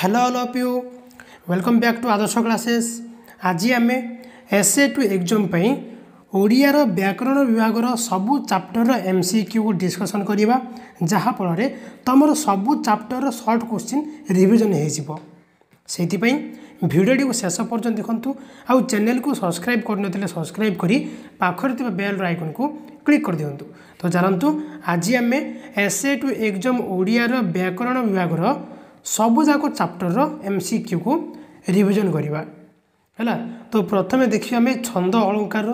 hello all of you welcome back to Adarsh classes ଆଜି ଆମେ S A two exam ପାଇଁ ଓଡ଼ିଆର ବ୍ୟାକରଣ ବିଭାଗର ସବୁ ଚାପ୍ଟରର ଏମ୍ ସି କ୍ୟୁକୁ ଡିସ୍କସନ୍ କରିବା ଯାହାଫଳରେ ତୁମର ସବୁ ଚାପ୍ଟରର ସର୍ଟ କୋଶ୍ଚିନ୍ ରିଭିଜନ୍ ହୋଇଯିବ ସେଇଥିପାଇଁ ଭିଡ଼ିଓଟିକୁ ଶେଷ ପର୍ଯ୍ୟନ୍ତ ଦେଖନ୍ତୁ ଆଉ ଚ୍ୟାନେଲ୍କୁ ସବସ୍କ୍ରାଇବ୍ କରିନଥିଲେ ସବସ୍କ୍ରାଇବ୍ କରି ପାଖରେ ଥିବା ବେଲ୍ର ଆଇକନ୍କୁ କ୍ଲିକ୍ କରିଦିଅନ୍ତୁ ତ ଜାଣନ୍ତୁ ଆଜି ଆମେ ଏସ୍ ଏ ଟୁ ଏକ୍ଜାମ୍ ଓଡ଼ିଆର ବ୍ୟାକରଣ ବିଭାଗର ସବୁଯାକ ଚାପ୍ଟରର ଏମ୍ ସି କ୍ୟୁକୁ ରିଭିଜନ୍ କରିବା ହେଲା ତ ପ୍ରଥମେ ଦେଖିବା ଆମେ ଛନ୍ଦ ଅଳଙ୍କାର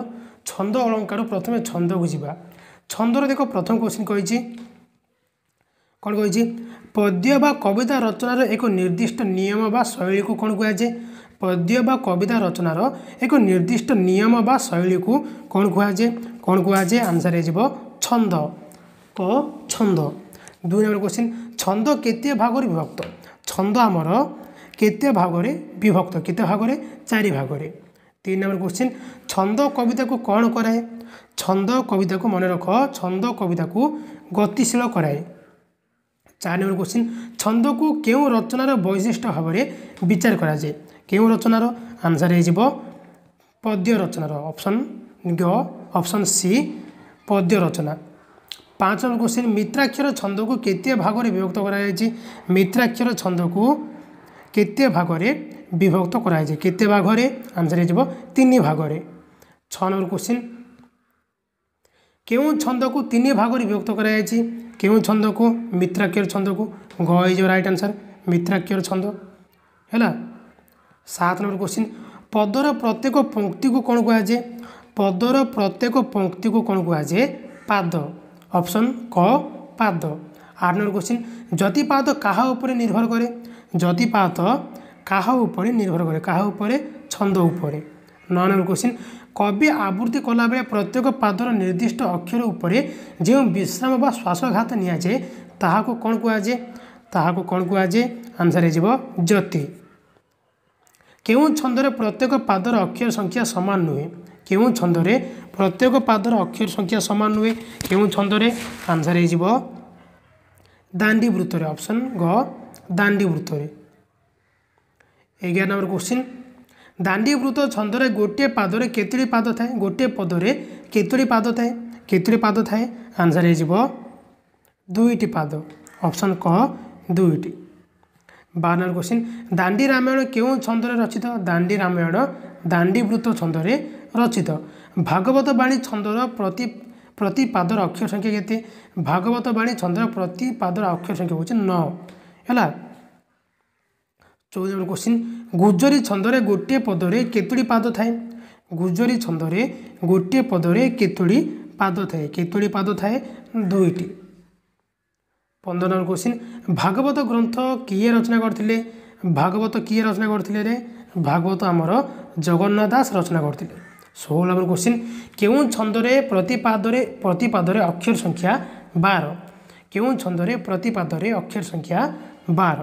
ଛନ୍ଦ ଅଳଙ୍କାର ପ୍ରଥମେ ଛନ୍ଦକୁ ଯିବା ଛନ୍ଦର ଦେଖ ପ୍ରଥମ କୋଶ୍ଚିନ୍ କହିଛି କ'ଣ କହିଛି ପଦ୍ୟ ବା କବିତା ରଚନାର ଏକ ନିର୍ଦ୍ଦିଷ୍ଟ ନିୟମ ବା ଶୈଳୀକୁ କ'ଣ କୁହାଯାଏ ପଦ୍ୟ ବା କବିତା ରଚନାର ଏକ ନିର୍ଦ୍ଦିଷ୍ଟ ନିୟମ ବା ଶୈଳୀକୁ କ'ଣ କୁହାଯାଏ କ'ଣ କୁହାଯାଏ ଆନ୍ସର୍ ହେଇଯିବ ଛନ୍ଦ କ ଛନ୍ଦ ଦୁଇ ନମ୍ବର କୋଶ୍ଚିନ୍ ଛନ୍ଦ କେତେ ଭାଗରେ ବିଭକ୍ତ ছন্দ আমার কেতে ভাগরে বিভক্ত কেতে ভাগরে চারি ভাগরে তিন নম্বর কোশ্চিন ছন্দ কবিতা কণ করায় ছন্দ কবিতা মনে রখ ছন্দ কবিতা গতিশীল করায় চার নম্বর কোশ্চিন ছন্দ কেউ রচনার বৈশিষ্ট্য ভাবে বিচার করা যায় কেউ রচনার আনসার হয়ে যাব পদ্য রচনার অপশন গ অপশন সি পদ্য রচনা ପାଞ୍ଚ ନମ୍ବର କ୍ୱେଶ୍ଚିନ୍ ମିତ୍ରାକ୍ଷର ଛନ୍ଦକୁ କେତେ ଭାଗରେ ବିଭକ୍ତ କରାଯାଇଛି ମିତ୍ରାକ୍ଷର ଛନ୍ଦକୁ କେତେ ଭାଗରେ ବିଭକ୍ତ କରାଯାଇଛି କେତେ ଭାଗରେ ଆନ୍ସର ହେଇଯିବ ତିନି ଭାଗରେ ଛଅ ନମ୍ବର କ୍ୱେଶ୍ଚିନ୍ କେଉଁ ଛନ୍ଦକୁ ତିନି ଭାଗରେ ବିଭକ୍ତ କରାଯାଇଛି କେଉଁ ଛନ୍ଦକୁ ମିତ୍ରାକ୍ଷର ଛନ୍ଦକୁ ଗ ଇଜ୍ ରାଇଟ୍ ଆନ୍ସର ମିତ୍ରାକ୍ଷର ଛନ୍ଦ ହେଲା ସାତ ନମ୍ବର କ୍ୱେଶ୍ଚିନ୍ ପଦର ପ୍ରତ୍ୟେକ ପଙ୍କ୍ତିକୁ କ'ଣ କୁହାଯାଏ ପଦର ପ୍ରତ୍ୟେକ ପଙ୍କ୍ତିକୁ କ'ଣ କୁହାଯାଏ ପାଦ অপশন ক পাদ আট নম্বর কোশ্চিন যতিপাত কাহা উপরে নির্ভর করে যতিপাত কাহা উপরে নির্ভর করে কাহা উপরে ছন্দ উপরে ন নম্বর কোশ্চিন কবি আবৃত্তি কলাবেলে প্রত্যেক পাদর নির্দিষ্ট অক্ষর উপরে যে বিশ্রাম বা শ্বাসঘাত নিয়ে যায় তাহাকে কণ যায় তাহাকে কণ যায় আনসার হয়ে যাব যতি କେଉଁ ଛନ୍ଦରେ ପ୍ରତ୍ୟେକ ପାଦର ଅକ୍ଷର ସଂଖ୍ୟା ସମାନ ନୁହେଁ କେଉଁ ଛନ୍ଦରେ ପ୍ରତ୍ୟେକ ପାଦର ଅକ୍ଷର ସଂଖ୍ୟା ସମାନ ନୁହେଁ କେଉଁ ଛନ୍ଦରେ ଆନ୍ସର ହେଇଯିବ ଦାଣ୍ଡି ବୃତ୍ତରେ ଅପସନ୍ ଗ ଦାଣ୍ଡି ବୃତ୍ତରେ ଏଗାର ନମ୍ବର କୋଶ୍ଚିନ୍ ଦାଣ୍ଡି ବୃତ୍ତ ଛନ୍ଦରେ ଗୋଟିଏ ପାଦରେ କେତୋଟି ପାଦ ଥାଏ ଗୋଟିଏ ପଦରେ କେତୋଟି ପାଦ ଥାଏ କେତୋଟି ପାଦ ଥାଏ ଆନ୍ସର ହେଇଯିବ ଦୁଇଟି ପାଦ ଅପସନ୍ କ ଦୁଇଟି বাহান্ন নম্বর কোশ্চিন দাণ্ডি রামায়ণ কেউ ছন্দরে রচিত দাণ্ডি রামায়ণ দাণ্ডিবৃত্ত ছন্দরে রচিত ভাগবত বাণী ছন্দর প্রতি প্রতি পাদর অক্ষর সংখ্যা কেতে ভাগবত বাণী ছন্দর প্রতি পাদর অক্ষর সংখ্যা হচ্ছে ন হল চৌদ নম্বর কোশ্চিন গুজরি ছন্দরে গোটিয়ে পদরে কেতুড়ি পাদ থাকে গুজরি ছন্দরে গোটিয়ে পদরে কেতুড়ি পাদ থাকে কেতুড়ি পাদ থাকে দুইটি পন্দৰ নম্বৰ কুৱেশ্যন ভাগৱত গ্ৰন্থ কিয়ে ৰচনা কৰিলে ভাগৱত কিয়ে ৰচনা কৰিলে ৰে ভাগৱত আমাৰ জগন্নাথ দাস ৰচনা কৰিলে ষোল্ল নম্বৰ কুৱেশ্যন কেওঁ ছন্দৰে প্ৰতিপাদৰে প্ৰতিপাদৰে অক্ষৰ সংখ্যা বাৰ কেওঁ ছন্দৰে প্ৰতিপাদৰে অক্ষৰ সংখ্যা বাৰ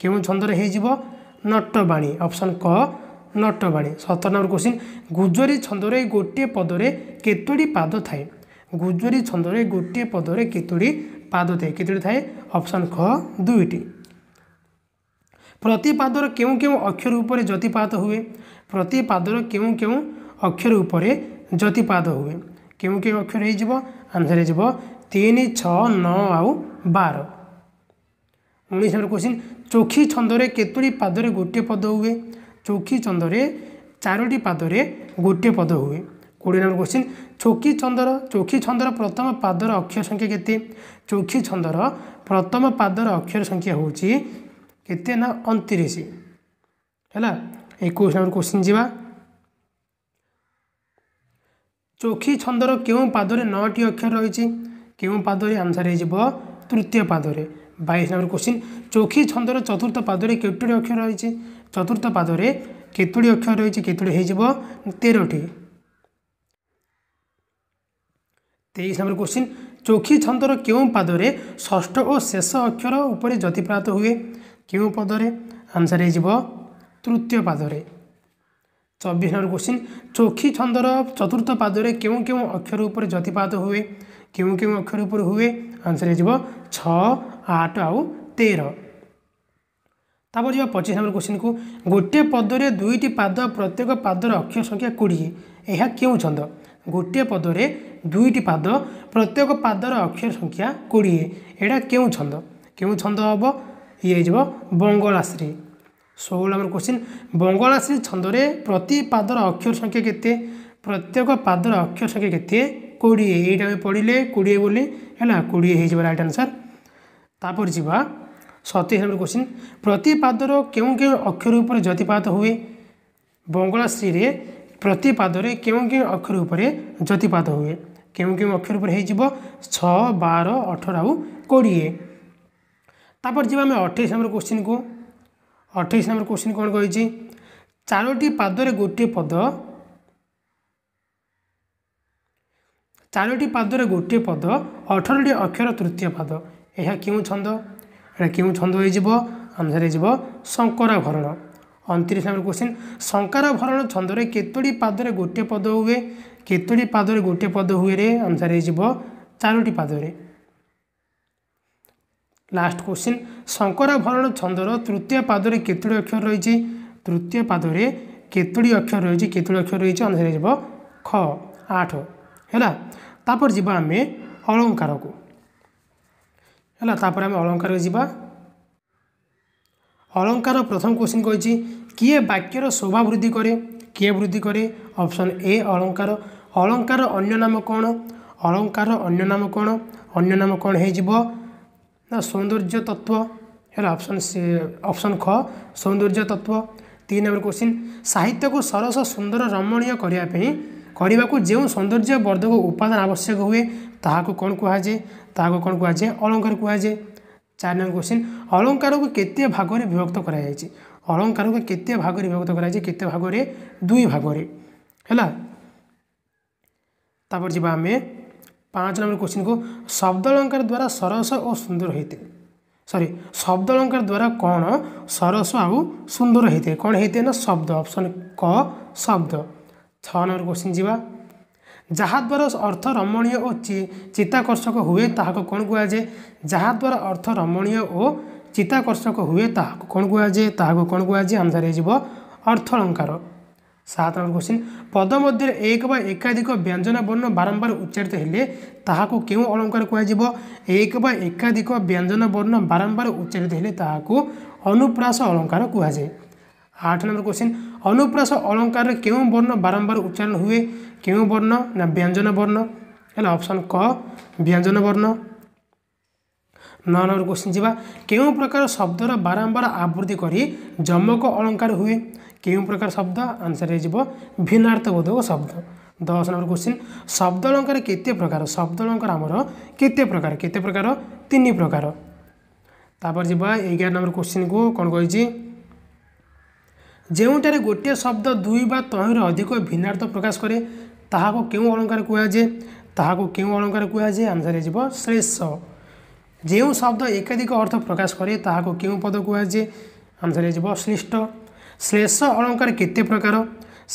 কেওঁ ছন্দৰে হৈযিব নটবাণী অপচন ক নটবাণী সতৰ নম্বৰ কুৱেশ্যন গুজৰী ছন্দৰে গোটেই পদৰে কেতোটি পাদ থাকে গুজৰী ছন্দৰে গোটেই পদৰে কেতোটি ପାଦ କେତୋଟି ଥାଏ ଅପସନ୍ ଖ ଦୁଇଟି ପ୍ରତିପାଦର କେଉଁ କେଉଁ ଅକ୍ଷର ଉପରେ ଯତିପାତ ହୁଏ ପ୍ରତିପାଦର କେଉଁ କେଉଁ ଅକ୍ଷର ଉପରେ ଯତିପାତ ହୁଏ କେଉଁ କେଉଁ ଅକ୍ଷର ହେଇଯିବ ଆନ୍ସର ହେଇଯିବ ତିନି ଛଅ ନଅ ଆଉ ବାର ଉଣେଇଶ ନମ୍ବର କୋଶ୍ଚିନ୍ ଚୋଖି ଛନ୍ଦରେ କେତୋଟି ପାଦରେ ଗୋଟିଏ ପଦ ହୁଏ ଚୋଖି ଛନ୍ଦରେ ଚାରୋଟି ପାଦରେ ଗୋଟିଏ ପଦ ହୁଏ କୋଡ଼ିଏ ନମ୍ବର କୋଶ୍ଚିନ୍ ଚୋଖି ଛନ୍ଦର ଚୋଖି ଛନ୍ଦର ପ୍ରଥମ ପାଦର ଅକ୍ଷର ସଂଖ୍ୟା କେତେ ଚୌଖୀ ଛନ୍ଦର ପ୍ରଥମ ପାଦର ଅକ୍ଷର ସଂଖ୍ୟା ହେଉଛି କେତେ ନା ଅଣତିରିଶ ହେଲା ଏକୋଇଶ ନମ୍ବର କୋଶ୍ଚିନ୍ ଯିବା ଚୌଖୀ ଛନ୍ଦର କେଉଁ ପାଦରେ ନଅଟି ଅକ୍ଷର ରହିଛି କେଉଁ ପାଦରେ ଆନ୍ସର୍ ହେଇଯିବ ତୃତୀୟ ପାଦରେ বাইশ নম্বর কোশ্চিন চোখি ছন্দর চতুর্থ পাদরে কেতোটি অক্ষর রয়েছে চতুর্থ পাদরে কেতোটি অক্ষর রয়েছে কেতোটি হয়ে যাব তেরোটি তেইশ নম্বর কোশ্চিন ଚୌକି ଛନ୍ଦର କେଉଁ ପାଦରେ ଷଷ୍ଠ ଓ ଶେଷ ଅକ୍ଷର ଉପରେ ଯତିପ୍ରାପ୍ତ ହୁଏ କେଉଁ ପଦରେ ଆନ୍ସର୍ ହେଇଯିବ ତୃତୀୟ ପାଦରେ ଚବିଶ ନମ୍ବର କୋଶ୍ଚିନ୍ ଚୌକି ଛନ୍ଦର ଚତୁର୍ଥ ପାଦରେ କେଉଁ କେଉଁ ଅକ୍ଷର ଉପରେ ଯତିପ୍ରାପ୍ତ ହୁଏ କେଉଁ କେଉଁ ଅକ୍ଷର ଉପରେ ହୁଏ ଆନ୍ସର୍ ହେଇଯିବ ଛଅ ଆଠ ଆଉ ତେର ତାପରେ ଯିବା ପଚିଶ ନମ୍ବର କୋଶ୍ଚିନ୍କୁ ଗୋଟିଏ ପଦରେ ଦୁଇଟି ପାଦ ପ୍ରତ୍ୟେକ ପାଦର ଅକ୍ଷର ସଂଖ୍ୟା କୋଡ଼ିଏ ଏହା କେଉଁ ଛନ୍ଦ ଗୋଟିଏ ପଦରେ দুইটি পাদ প্রত্যেক পাদর অক্ষর সংখ্যা কোড়িয়ে এটা কেউ ছন্দ কেউ ছন্দ হব ইয়ে হয়ে বঙ্গলাশ্রী ষোল আমার কোশ্চিন বঙ্গলাশ্রী ছন্দরে প্রতিপাদর অক্ষর সংখ্যা কেতে প্রত্যেক পাদর অক্ষর সংখ্যা কেতে কোড়িয়ে এইটা আমি পড়লে কোড়িয়ে বলি হ্যাঁ কোড়িয়ে হয়ে যাবে রাইট আনসার তারপর যা সতীশ নম্বর কোশ্চিন প্রতিপাদর কেউ কেউ অক্ষর উপরে জ্যোতিপাত হুয়ে বঙ্গলাশ্রী প্রতিপাদরে কেউ কেউ অক্ষর উপরে জ্যোতিপাত কেউ কেউ অক্ষর উপরে হয়ে ছ অঠর আউ কোড়িয়ে তারপর যা আমি অঠেইশ নম্বর কোশ্চিন কু অঠেইশ নম্বর কোশ্চিন কম কী চারোটি পাদরে গোটিয়ে পদ চারোটি পাদরে গোটিয়ে পদ অঠরটি অক্ষর তৃতীয় পাদ এ ଏହା କେଉଁ কেউ ছন্দ হয়ে যাব আনসার হয়ে যাব শঙ্করাভরণ ଅଣତିରିଶ ନମ୍ବର କୋଶ୍ଚିନ୍ ଶଙ୍କାର ଭରଣ ଛନ୍ଦରେ କେତୋଟି ପାଦରେ ଗୋଟିଏ ପଦ ହୁଏ କେତୋଟି ପାଦରେ ଗୋଟିଏ ପଦ ହୁଏ ରେ ଆନ୍ସାର୍ ହୋଇଯିବ ଚାରୋଟି ପାଦରେ ଲାଷ୍ଟ କୋଶ୍ଚିନ୍ ଶଙ୍କର ଭରଣ ଛନ୍ଦର ତୃତୀୟ ପାଦରେ କେତୋଟି ଅକ୍ଷର ରହିଛି ତୃତୀୟ ପାଦରେ କେତୋଟି ଅକ୍ଷର ରହିଛି କେତୋଟି ଅକ୍ଷର ରହିଛି ଅନୁସାରେ ହେଇଯିବ ଖ ଆଠ ହେଲା ତାପରେ ଯିବା ଆମେ ଅଳଙ୍କାରକୁ ହେଲା ତାପରେ ଆମେ ଅଳଙ୍କାରକୁ ଯିବା ଅଳଙ୍କାର ପ୍ରଥମ କୋଶ୍ଚିନ୍ କହିଛି କିଏ ବାକ୍ୟର ଶୋଭା ବୃଦ୍ଧି କରେ କିଏ ବୃଦ୍ଧି କରେ ଅପସନ୍ ଏ ଅଳଙ୍କାର ଅଳଙ୍କାର ଅନ୍ୟ ନାମ କ'ଣ ଅଳଙ୍କାର ଅନ୍ୟ ନାମ କ'ଣ ଅନ୍ୟ ନାମ କ'ଣ ହେଇଯିବ ନା ସୌନ୍ଦର୍ଯ୍ୟ ତତ୍ତ୍ୱ ହେଲା ଅପସନ୍ ସି ଅପସନ୍ ଖ ସୌନ୍ଦର୍ଯ୍ୟ ତତ୍ତ୍ୱ ତିନି ନମ୍ବର କୋଶ୍ଚିନ୍ ସାହିତ୍ୟକୁ ସରସ ସୁନ୍ଦର ରମଣୀୟ କରିବା ପାଇଁ କରିବାକୁ ଯେଉଁ ସୌନ୍ଦର୍ଯ୍ୟ ବର୍ଦ୍ଧକ ଉପାଦାନ ଆବଶ୍ୟକ ହୁଏ ତାହାକୁ କ'ଣ କୁହାଯାଏ ତାହାକୁ କ'ଣ କୁହାଯାଏ ଅଳଙ୍କାର କୁହାଯାଏ ଚାରି ନମ୍ବର କୋଶ୍ଚିନ୍ ଅଳଙ୍କାରକୁ କେତେ ଭାଗରେ ବିଭକ୍ତ କରାଯାଇଛି ଅଳଙ୍କାରକୁ କେତେ ଭାଗରେ ବିଭକ୍ତ କରାଯାଇଛି କେତେ ଭାଗରେ ଦୁଇ ଭାଗରେ ହେଲା ତାପରେ ଯିବା ଆମେ ପାଞ୍ଚ ନମ୍ବର କୋଶ୍ଚିନ୍କୁ ଶବ୍ଦ ଅଳଙ୍କାର ଦ୍ୱାରା ସରସ ଓ ସୁନ୍ଦର ହୋଇଥାଏ ସରି ଶବ୍ଦ ଅଳଙ୍କାର ଦ୍ୱାରା କ'ଣ ସରସ ଆଉ ସୁନ୍ଦର ହୋଇଥାଏ କ'ଣ ହୋଇଥାଏ ନା ଶବ୍ଦ ଅପସନ୍ କ ଶବ୍ଦ ଛଅ ନମ୍ବର କୋଶ୍ଚିନ୍ ଯିବା ଯାହାଦ୍ୱାରା ଅର୍ଥ ରମଣୀୟ ଓ ଚିତ୍ତାକର୍ଷକ ହୁଏ ତାହାକୁ କ'ଣ କୁହାଯାଏ ଯାହାଦ୍ୱାରା ଅର୍ଥ ରମଣୀୟ ଓ ଚିତ୍ତାକର୍ଷକ ହୁଏ ତାହାକୁ କ'ଣ କୁହାଯାଏ ତାହାକୁ କ'ଣ କୁହାଯାଏ ଆନ୍ଧାର ହେଇଯିବ ଅର୍ଥ ଅଳଙ୍କାର ସାତ ନମ୍ବର କୋଶ୍ଚିନ୍ ପଦ ମଧ୍ୟରେ ଏକ ବା ଏକାଧିକ ବ୍ୟଞ୍ଜନ ବର୍ଣ୍ଣ ବାରମ୍ବାର ଉଚ୍ଚାରିତ ହେଲେ ତାହାକୁ କେଉଁ ଅଳଙ୍କାର କୁହାଯିବ ଏକ ବା ଏକାଧିକ ବ୍ୟଞ୍ଜନ ବର୍ଣ୍ଣ ବାରମ୍ବାର ଉଚ୍ଚାରିତ ହେଲେ ତାହାକୁ ଅନୁପ୍ରାସ ଅଳଙ୍କାର କୁହାଯାଏ ଆଠ ନମ୍ବର କ୍ୱେଶ୍ଚିନ୍ ଅନୁପ୍ରାସ ଅଳଙ୍କାରରେ କେଉଁ ବର୍ଣ୍ଣ ବାରମ୍ବାର ଉଚ୍ଚାରଣ ହୁଏ କେଉଁ ବର୍ଣ୍ଣ ନା ବ୍ୟଞ୍ଜନ ବର୍ଣ୍ଣ ହେଲା ଅପସନ୍ କ ବ୍ୟଞ୍ଜନ ବର୍ଣ୍ଣ ନଅ ନମ୍ବର କ୍ୱେଶ୍ଚିନ୍ ଯିବା କେଉଁ ପ୍ରକାର ଶବ୍ଦର ବାରମ୍ବାର ଆବୃତ୍ତି କରି ଜମକ ଅଳଙ୍କାର ହୁଏ କେଉଁ ପ୍ରକାର ଶବ୍ଦ ଆନ୍ସର୍ ହେଇଯିବ ଭିନ୍ନାର୍ଥବୋଧକ ଶବ୍ଦ ଦଶ ନମ୍ବର କ୍ୱେଶ୍ଚିନ୍ ଶବ୍ଦ ଅଳଙ୍କାର କେତେ ପ୍ରକାର ଶବ୍ଦ ଅଳଙ୍କାର ଆମର କେତେ ପ୍ରକାର କେତେ ପ୍ରକାର ତିନି ପ୍ରକାର ତାପରେ ଯିବା ଏଗାର ନମ୍ବର କ୍ୱେଶ୍ଚିନ୍କୁ କ'ଣ କହିଛି ଯେଉଁଠାରେ ଗୋଟିଏ ଶବ୍ଦ ଦୁଇ ବା ତହିଁରୁ ଅଧିକ ଭିନ୍ନାର୍ଥ ପ୍ରକାଶ କରେ ତାହାକୁ କେଉଁ ଅଳଙ୍କାର କୁହାଯାଏ ତାହାକୁ କେଉଁ ଅଳଙ୍କାର କୁହାଯାଏ ଆନ୍ସର ହେଇଯିବ ଶ୍ରେଷ ଯେଉଁ ଶବ୍ଦ ଏକାଧିକ ଅର୍ଥ ପ୍ରକାଶ କରେ ତାହାକୁ କେଉଁ ପଦ କୁହାଯାଏ ଆନ୍ସର ହେଇଯିବ ଶ୍ରେଷ୍ଠ ଶ୍ରେଷ ଅଳଙ୍କାର କେତେ ପ୍ରକାର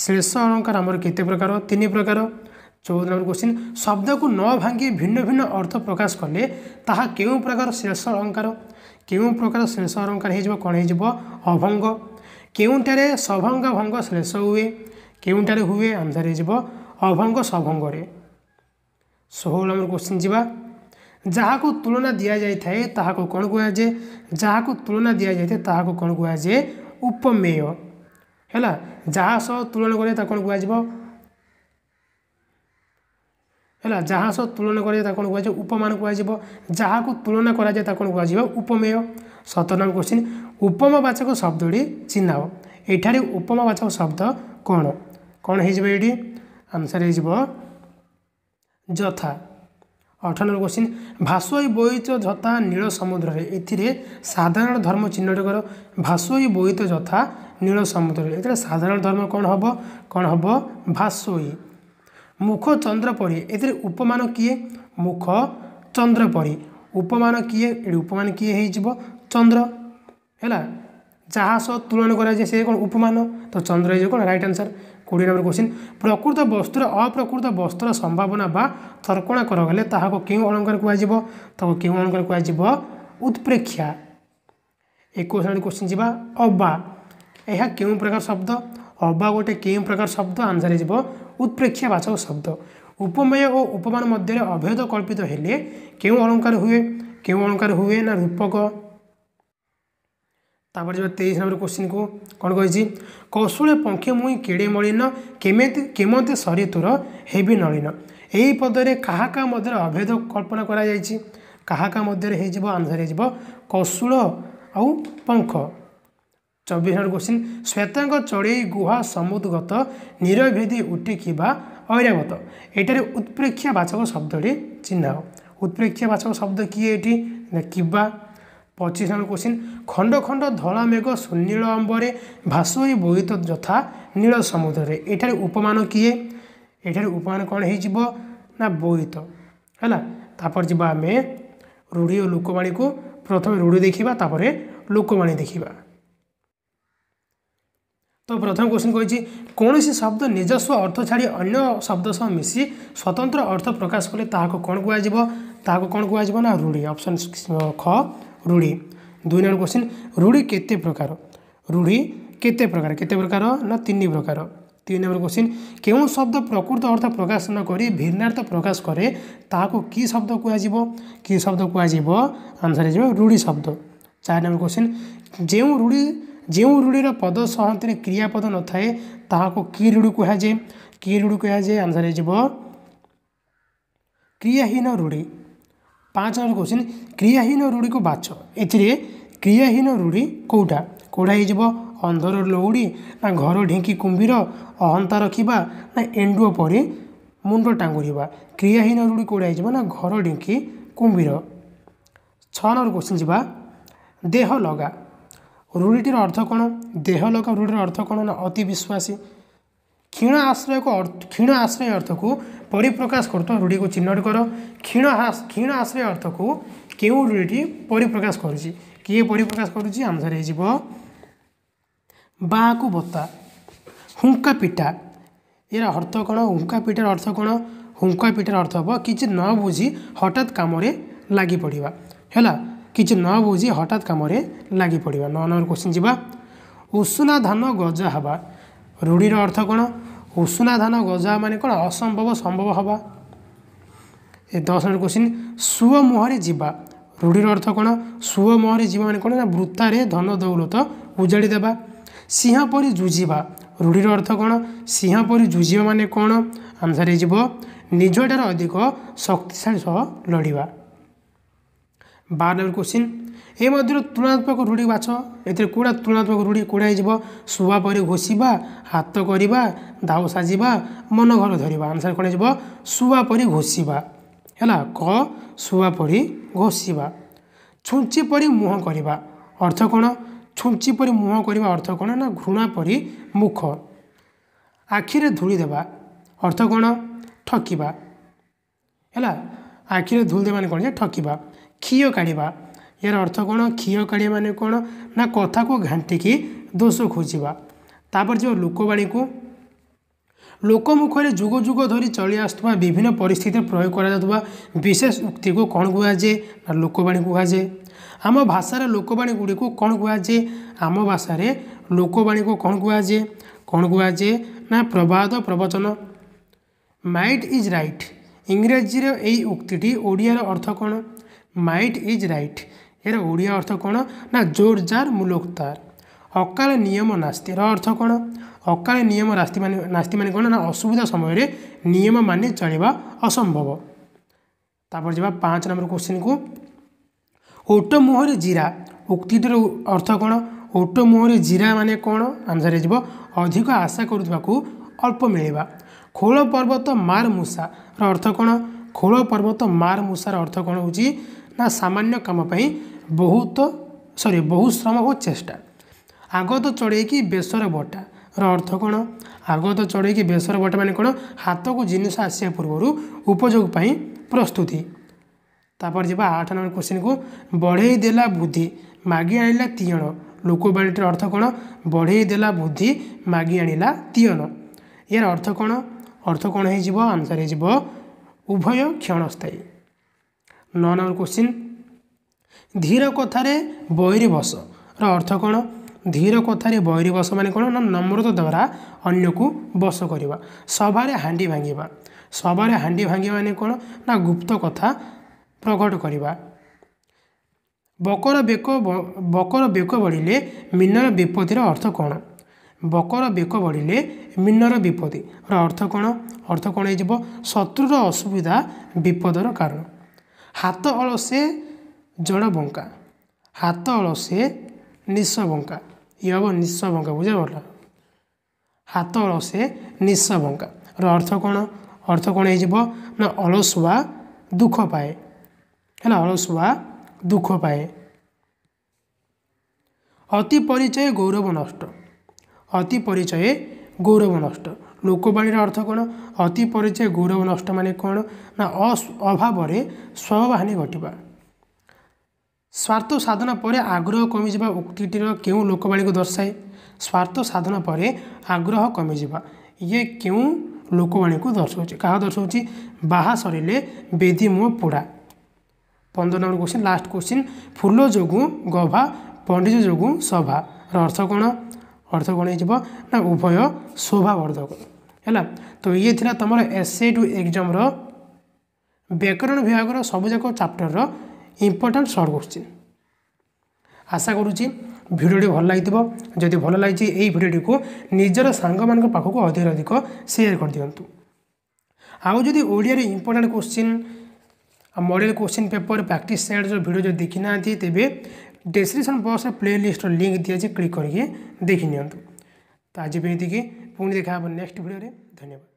ଶ୍ରେଷ ଅଳଙ୍କାର ଆମର କେତେ ପ୍ରକାର ତିନି ପ୍ରକାର ଚଉଦ ନମ୍ବର କୋଶ୍ଚିନ୍ ଶବ୍ଦକୁ ନ ଭାଙ୍ଗି ଭିନ୍ନ ଭିନ୍ନ ଅର୍ଥ ପ୍ରକାଶ କଲେ ତାହା କେଉଁ ପ୍ରକାର ଶ୍ରେଷ ଅଳଙ୍କାର କେଉଁ ପ୍ରକାର ଶ୍ରେଷ ଅଳଙ୍କାର ହେଇଯିବ କ'ଣ ହେଇଯିବ ଅଭଙ୍ଗ କେଉଁଠାରେ ସଭଙ୍ଗ ଭଙ୍ଗ ଶ୍ଲେଷ ହୁଏ କେଉଁଠାରେ ହୁଏ ଆନ୍ସର୍ ହେଇଯିବ ଅଭଙ୍ଗ ସଭଙ୍ଗରେ ଷୋହଳ ନମ୍ବର କୋଶ୍ଚିନ୍ ଯିବା ଯାହାକୁ ତୁଳନା ଦିଆଯାଇଥାଏ ତାହାକୁ କ'ଣ କୁହାଯାଏ ଯାହାକୁ ତୁଳନା ଦିଆଯାଇଥାଏ ତାହାକୁ କ'ଣ କୁହାଯାଏ ଉପମେୟ ହେଲା ଯାହା ସହ ତୁଳନା କରେ ତାକୁ କ'ଣ କୁହାଯିବ ହେଲା ଯାହା ସହ ତୁଳନା କରାଯାଏ ତାକୁ କ'ଣ କୁହାଯିବ ଉପମାନ କୁହାଯିବ ଯାହାକୁ ତୁଳନା କରାଯାଏ ତାକୁ କ'ଣ କୁହାଯିବ ଉପମେୟ ସତର ନମ୍ବର କୋଶ୍ଚିନ୍ ଉପମାବାଚକ ଶବ୍ଦଟି ଚିହ୍ନାଅ ଏଠାରେ ଉପମାବାଚକ ଶବ୍ଦ କ'ଣ କ'ଣ ହେଇଯିବ ଏଇଠି ଆନ୍ସର୍ ହେଇଯିବ ଯଥା ଅଠର ନମ୍ବର କୋଶ୍ଚିନ୍ ଭାସୋଇ ବୋଇତ ଯଥା ନୀଳ ସମୁଦ୍ରରେ ଏଥିରେ ସାଧାରଣ ଧର୍ମ ଚିହ୍ନଟ କର ଭାସୋଇ ବୋଇତ ଯଥା ନୀଳ ସମୁଦ୍ରରେ ଏଥିରେ ସାଧାରଣ ଧର୍ମ କ'ଣ ହେବ କ'ଣ ହେବ ଭାସୋଇ ମୁଖ ଚନ୍ଦ୍ରପରି ଏଥିରେ ଉପମାନ କିଏ ମୁଖ ଚନ୍ଦ୍ରପରି ଉପମାନ କିଏ ଏଠି ଉପମାନ କିଏ ହେଇଯିବ ଚନ୍ଦ୍ର ହେଲା ଯାହା ସହ ତୁଳନା କରାଯାଏ ସେ କ'ଣ ଉପମାନ ତ ଚନ୍ଦ୍ର ହେଇଯିବ କ'ଣ ରାଇଟ୍ ଆନ୍ସର୍ କୋଡ଼ିଏ ନମ୍ବର କୋଶ୍ଚିନ୍ ପ୍ରକୃତ ବସ୍ତୁର ଅପ୍ରକୃତ ବସ୍ତୁର ସମ୍ଭାବନା ବା ଥର୍କଣା କରାଗଲେ ତାହାକୁ କେଉଁ ଅଳଙ୍କାର କୁହାଯିବ ତାକୁ କେଉଁ ଅଳଙ୍କାର କୁହାଯିବ ଉତ୍ପ୍ରେକ୍ଷା ଏକୋଇଶ ନମ୍ବର କୋଶ୍ଚିନ୍ ଯିବା ଅବା ଏହା କେଉଁ ପ୍ରକାର ଶବ୍ଦ ଅବା ଗୋଟେ କେଉଁ ପ୍ରକାର ଶବ୍ଦ ଆନ୍ସର ହେଇଯିବ ଉତ୍ପ୍ରେକ୍ଷାବାଚକ ଶବ୍ଦ ଉପମେୟ ଓ ଉପମାନ ମଧ୍ୟରେ ଅଭେଦ କଳ୍ପିତ ହେଲେ କେଉଁ ଅଳଙ୍କାର ହୁଏ କେଉଁ ଅଳଙ୍କାର ହୁଏ ନା ରୂପକ ତାପରେ ଯିବା ତେଇଶ ନମ୍ବର କୋଶ୍ଚିନ୍କୁ କ'ଣ କହିଛି କୌଶଳେ ପଙ୍ଖ ମୁଇଁ କେଡ଼େ ମଳିନ କେମିତି କେମନ୍ତେ ସରି ତୁର ହେବି ନଳିନ ଏହି ପଦରେ କାହା କାହା ମଧ୍ୟରେ ଅଭେଦ କଳ୍ପନା କରାଯାଇଛି କାହା କାହା ମଧ୍ୟରେ ହେଇଯିବ ଆନ୍ସର ହେଇଯିବ କୌଶଳ ଆଉ ପଙ୍ଖ চব্বিশ নম্বর কোশ্চিন শ্বেতাঙ্গ চড়ই গুহা সমুদ্রগত নিরভেদি উঠি বা ঐরাগত এটার উৎপ্রেক্ষা বাচক শব্দটি চিহ্ন উৎপ্রেক্ষা বাচক শব্দ কি এটি কিবা পঁচিশ নম্বর কোশ্চিন খণ্ড খণ্ড ধলা মেঘ সুনীল অম্বরে ভাসই বহিত যথা নীল সমুদ্রে এটার উপমান কি এটার উপমান কণ হয়ে যাব না বহিত হল তাপর যা আমি রূঢ় ও লোকবাণী প্রথমে রূঢ় দেখিবা তাপরে লোকবাণী দেখিবা ତ ପ୍ରଥମ କୋଶ୍ଚିନ୍ କହିଛି କୌଣସି ଶବ୍ଦ ନିଜସ୍ୱ ଅର୍ଥ ଛାଡ଼ି ଅନ୍ୟ ଶବ୍ଦ ସହ ମିଶି ସ୍ୱତନ୍ତ୍ର ଅର୍ଥ ପ୍ରକାଶ କଲେ ତାହାକୁ କ'ଣ କୁହାଯିବ ତାହାକୁ କ'ଣ କୁହାଯିବ ନା ରୂଢ଼ି ଅପସନ୍ ଖ ରୂଢ଼ି ଦୁଇ ନମ୍ବର କୋଶ୍ଚିନ୍ ରୂଢ଼ି କେତେ ପ୍ରକାର ରୂଢ଼ି କେତେ ପ୍ରକାର କେତେ ପ୍ରକାର ନା ତିନି ପ୍ରକାର ତିନି ନମ୍ବର କୋଶ୍ଚିନ୍ କେଉଁ ଶବ୍ଦ ପ୍ରକୃତ ଅର୍ଥ ପ୍ରକାଶ ନ କରି ଭିନ୍ନାର୍ଥ ପ୍ରକାଶ କରେ ତାହାକୁ କି ଶବ୍ଦ କୁହାଯିବ କି ଶବ୍ଦ କୁହାଯିବ ଆନ୍ସର୍ ହେଇଯିବ ରୂଢ଼ି ଶବ୍ଦ ଚାରି ନମ୍ବର କୋଶ୍ଚିନ୍ ଯେଉଁ ରୂଢ଼ି ଯେଉଁ ରୂଢ଼ିର ପଦ ସହନ୍ତରେ କ୍ରିୟାପଦ ନଥାଏ ତାହାକୁ କି ରୂଢ଼ି କୁହାଯାଏ କି ରୂଢ଼ି କୁହାଯାଏ ଆନ୍ସର୍ ହେଇଯିବ କ୍ରିୟାହୀନ ରୂଢ଼ି ପାଞ୍ଚ ନମ୍ବର କୋଶ୍ଚିନ୍ କ୍ରିୟାହୀନ ରୂଢ଼ିକୁ ବାଛ ଏଥିରେ କ୍ରିୟାହୀନ ରୂଢ଼ି କେଉଁଟା କେଉଁଟା ହେଇଯିବ ଅନ୍ଧର ଲଉଡ଼ି ନା ଘର ଢିଙ୍କି କୁମ୍ଭୀର ଅହନ୍ତା ରଖିବା ନା ଏଣ୍ଡୁଅ ପରି ମୁଣ୍ଡ ଟାଙ୍ଗୁରିବା କ୍ରିୟାହୀନ ରୂଢ଼ି କେଉଁଟା ହେଇଯିବ ନା ଘର ଢିଙ୍କି କୁମ୍ଭୀର ଛଅ ନମ୍ବର କୋଶ୍ଚିନ୍ ଯିବା ଦେହ ଲଗା ରୂଢ଼ିଟିର ଅର୍ଥ କ'ଣ ଦେହଲୋକ ରୂଢ଼ିର ଅର୍ଥ କ'ଣ ନା ଅତି ବିଶ୍ୱାସୀ କ୍ଷୀଣ ଆଶ୍ରୟକୁ କ୍ଷୀଣ ଆଶ୍ରୟ ଅର୍ଥକୁ ପରିପ୍ରକାଶ କରୁଥିବା ରୂଢ଼ିକୁ ଚିହ୍ନଟ କର କ୍ଷୀଣ କ୍ଷୀଣ ଆଶ୍ରୟ ଅର୍ଥକୁ କେଉଁ ରୂଢ଼ିଟି ପରିପ୍ରକାଶ କରୁଛି କିଏ ପରିପ୍ରକାଶ କରୁଛି ଆନ୍ସର ହେଇଯିବ ବାକୁ ବତା ହୁଙ୍କା ପିଠା ଏର ଅର୍ଥ କ'ଣ ହୁଙ୍କା ପିଠାର ଅର୍ଥ କ'ଣ ହୁଙ୍କା ପିଠାର ଅର୍ଥ ହେବ କିଛି ନ ବୁଝି ହଠାତ୍ କାମରେ ଲାଗି ପଡ଼ିବା ହେଲା କିଛି ନ ବୁଝି ହଠାତ୍ କାମରେ ଲାଗିପଡ଼ିବା ନଅ ନମ୍ବର କୋଶ୍ଚିନ୍ ଯିବା ଉଷୁନା ଧାନ ଗଜା ହେବା ରୂଢ଼ିର ଅର୍ଥ କ'ଣ ଉଷୁନା ଧାନ ଗଜା ମାନେ କ'ଣ ଅସମ୍ଭବ ସମ୍ଭବ ହେବା ଏ ଦଶ ନମ୍ବର କୋଶ୍ଚିନ୍ ସୁଅ ମୁହଁରେ ଯିବା ରୂଢ଼ିର ଅର୍ଥ କ'ଣ ସୁଅ ମୁହଁରେ ଯିବା ମାନେ କ'ଣ ନା ବୃତ୍ତାରେ ଧନ ଦୌଲତ ଉଜାଡ଼ି ଦେବା ସିଂହ ପରି ଯୁଝିବା ରୂଢ଼ିର ଅର୍ଥ କ'ଣ ସିଂହ ପରି ଯୁଝିବା ମାନେ କ'ଣ ଆନ୍ସର୍ ହେଇଯିବ ନିଜଠାରୁ ଅଧିକ ଶକ୍ତିଶାଳୀ ସହ ଲଢ଼ିବା বার নম্বর কোশ্চিন এই মধ্যে তুলনাত্মক রূঢ়ি বাছ এতে কোড়া তুলনাত্মক রূঢ়ি কোড়া হয়ে শুয়া পরে ঘোষিবা হাত করা দাও সাজিবা মন ঘর ধরিবা আনসার কোণ হয়ে শুয়া পরে ঘোষিবা হেলা ক শুয়া পরে ঘোষিবা ছুঞ্চি পরে মুহ করা অর্থ কোণ ছুঞ্চি পরে মুহ করা অর্থ কোণ না ঘৃণা পরে মুখ আখিরে ধূলি দেবা অর্থ কোণ ঠকিবা হেলা আখিরে ধূলি দেবা মানে কোণ যে ঠকিবা କ୍ଷୀୟ କାଢ଼ିବା ଏହାର ଅର୍ଥ କ'ଣ କ୍ଷୀୟ କାଢ଼ିବା ମାନେ କ'ଣ ନା କଥାକୁ ଘାଣ୍ଟିକି ଦୋଷ ଖୋଜିବା ତା'ପରେ ଯେଉଁ ଲୋକବାଣୀକୁ ଲୋକ ମୁଖରେ ଯୁଗ ଯୁଗ ଧରି ଚଳି ଆସୁଥିବା ବିଭିନ୍ନ ପରିସ୍ଥିତିରେ ପ୍ରୟୋଗ କରାଯାଉଥିବା ବିଶେଷ ଉକ୍ତିକୁ କ'ଣ କୁହାଯାଏ ନା ଲୋକବାଣୀ କୁହାଯାଏ ଆମ ଭାଷାର ଲୋକବାଣୀ ଗୁଡ଼ିକୁ କ'ଣ କୁହାଯାଏ ଆମ ଭାଷାରେ ଲୋକବାଣୀକୁ କ'ଣ କୁହାଯାଏ କ'ଣ କୁହାଯାଏ ନା ପ୍ରବାଦ ପ୍ରବଚନ ମାଇଟ୍ ଇଜ୍ ରାଇଟ୍ ଇଂରାଜୀର ଏହି ଉକ୍ତିଟି ଓଡ଼ିଆର ଅର୍ଥ କ'ଣ ମାଇଟ୍ ଇଜ୍ ରାଇଟ୍ ଏର ଓଡ଼ିଆ ଅର୍ଥ କ'ଣ ନା ଜୋରଜାର ମୁଲୁକ୍ତାର ଅକାଳେ ନିୟମ ନାସ୍ତିର ଅର୍ଥ କ'ଣ ଅକାଳେ ନିୟମ ରାସ୍ତି ମାନେ ନାସ୍ତି ମାନେ କ'ଣ ନା ଅସୁବିଧା ସମୟରେ ନିୟମ ମାନେ ଚଳିବା ଅସମ୍ଭବ ତାପରେ ଯିବା ପାଞ୍ଚ ନମ୍ବର କୋଶ୍ଚିନ୍କୁ ଓଟ ମୁହଁରେ ଜିରା ଉକ୍ତିଟିର ଅର୍ଥ କ'ଣ ଓଟ ମୁହଁରେ ଜିରା ମାନେ କ'ଣ ଆନ୍ସର ହେଇଯିବ ଅଧିକ ଆଶା କରୁଥିବାକୁ ଅଳ୍ପ ମିଳିବା ଖୋଳ ପର୍ବତ ମାର ମୂଷାର ଅର୍ଥ କ'ଣ ଖୋଳ ପର୍ବତ ମାର ମୂଷାର ଅର୍ଥ କ'ଣ ହେଉଛି ନା ସାମାନ୍ୟ କାମ ପାଇଁ ବହୁତ ସରି ବହୁ ଶ୍ରମ ଓ ଚେଷ୍ଟା ଆଗତ ଚଢ଼େଇକି ବେସର ବଟାର ଅର୍ଥ କ'ଣ ଆଗତ ଚଢ଼େଇକି ବେସର ବଟା ମାନେ କ'ଣ ହାତକୁ ଜିନିଷ ଆସିବା ପୂର୍ବରୁ ଉପଯୋଗ ପାଇଁ ପ୍ରସ୍ତୁତି ତାପରେ ଯିବା ଆଠ ନମ୍ବର କ୍ୱେଶ୍ଚିନ୍କୁ ବଢ଼େଇ ଦେଲା ବୁଦ୍ଧି ମାଗି ଆଣିଲା ତିଅଣ ଲୋକବାଳିଟିର ଅର୍ଥ କ'ଣ ବଢ଼େଇ ଦେଲା ବୁଦ୍ଧି ମାଗି ଆଣିଲା ତିଅଣ ଏହାର ଅର୍ଥ କ'ଣ ଅର୍ଥ କ'ଣ ହେଇଯିବ ଆନ୍ସର୍ ହେଇଯିବ ଉଭୟ କ୍ଷଣସ୍ଥାୟୀ ନଅ ନମ୍ବର କୋଶ୍ଚିନ୍ ଧୀର କଥାରେ ବୈରୀବଶର ଅର୍ଥ କ'ଣ ଧୀର କଥାରେ ବୈରୀବଶ ମାନେ କ'ଣ ନା ନମ୍ରତା ଦ୍ୱାରା ଅନ୍ୟକୁ ବସ କରିବା ସଭାରେ ହାଣ୍ଡି ଭାଙ୍ଗିବା ସଭାରେ ହାଣ୍ଡି ଭାଙ୍ଗିବା ମାନେ କ'ଣ ନା ଗୁପ୍ତ କଥା ପ୍ରକଟ କରିବା ବକର ବେକ ବକର ବେକ ବଢ଼ିଲେ ମିନର ବିପତ୍ତିର ଅର୍ଥ କ'ଣ ବକର ବେକ ବଢ଼ିଲେ ମିନର ବିପତ୍ତିର ଅର୍ଥ କ'ଣ ଅର୍ଥ କ'ଣ ହେଇଯିବ ଶତ୍ରୁର ଅସୁବିଧା ବିପଦର କାରଣ ହାତ ଅଳସେ ଜଳ ବଙ୍କା ହାତ ଅଳସେ ନିଶ ବଙ୍କା ଇଏ ହେବ ନିଶ ବଙ୍କା ବୁଝା ଭଲ ହାତ ଅଳସେ ନିଶ ବଙ୍କା ର ଅର୍ଥ କ'ଣ ଅର୍ଥ କ'ଣ ହେଇଯିବ ନା ଅଳସୁଆ ଦୁଃଖ ପାଏ ହେଲା ଅଳସୁଆ ଦୁଃଖ ପାଏ ଅତି ପରିଚୟ ଗୌରବ ନଷ୍ଟ ଅତି ପରିଚୟ ଗୌରବ ନଷ୍ଟ ଲୋକବାଣୀର ଅର୍ଥ କ'ଣ ଅତି ପରିଚୟ ଗୌରବ ନଷ୍ଟ ମାନେ କ'ଣ ନା ଅଭାବରେ ସ୍ୱଭାବାନି ଘଟିବା ସ୍ୱାର୍ଥ ସାଧନ ପରେ ଆଗ୍ରହ କମିଯିବା ଉକ୍ତିଟିର କେଉଁ ଲୋକବାଣୀକୁ ଦର୍ଶାଏ ସ୍ୱାର୍ଥ ସାଧନା ପରେ ଆଗ୍ରହ କମିଯିବା ଇଏ କେଉଁ ଲୋକବାଣୀକୁ ଦର୍ଶାଉଛି କାହା ଦର୍ଶାଉଛି ବାହା ସରିଲେ ବେଦି ମୁହଁ ପୋଡ଼ା ପନ୍ଦର ନମ୍ବର କୋଶ୍ଚିନ୍ ଲାଷ୍ଟ କୋଶ୍ଚିନ୍ ଫୁଲ ଯୋଗୁଁ ଗଭା ପଣ୍ଡିତ ଯୋଗୁଁ ସଭାର ଅର୍ଥ କ'ଣ ଅର୍ଥ କ'ଣ ହେଇଯିବ ନା ଉଭୟ ଶୋଭାବର୍ଦ୍ଧକ ହେଲା ତ ଇଏ ଥିଲା ତୁମର ଏସ୍ସିଡୁ ଏକ୍ଜାମ୍ର ବ୍ୟାକରଣ ବିଭାଗର ସବୁଯାକ ଚାପ୍ଟରର ଇମ୍ପୋର୍ଟାଣ୍ଟ ସର୍ଟ କୋଶ୍ଚିନ୍ ଆଶା କରୁଛି ଭିଡ଼ିଓଟି ଭଲ ଲାଗିଥିବ ଯଦି ଭଲ ଲାଗିଛି ଏହି ଭିଡ଼ିଓଟିକୁ ନିଜର ସାଙ୍ଗମାନଙ୍କ ପାଖକୁ ଅଧିକରୁ ଅଧିକ ସେୟାର କରିଦିଅନ୍ତୁ ଆଉ ଯଦି ଓଡ଼ିଆରେ ଇମ୍ପୋର୍ଟାଣ୍ଟ କୋଶ୍ଚିନ୍ ଆଉ ମଡ଼େଲ କୋଶ୍ଚିନ୍ ପେପର ପ୍ରାକ୍ଟିସ୍ ସେଟ୍ର ଭିଡ଼ିଓ ଯଦି ଦେଖିନାହାନ୍ତି ତେବେ ଡେସ୍କ୍ରିପସନ୍ ବକ୍ସରେ ପ୍ଲେ ଲିଷ୍ଟର ଲିଙ୍କ୍ ଦିଆଯାଇଛି କ୍ଲିକ୍ କରିକି ଦେଖିନିଅନ୍ତୁ ତ ଆଜି ପାଇଁ ଏତିକି पुग्ने देखा अब नेक्स्ट भिडियो अरे धन्यवाद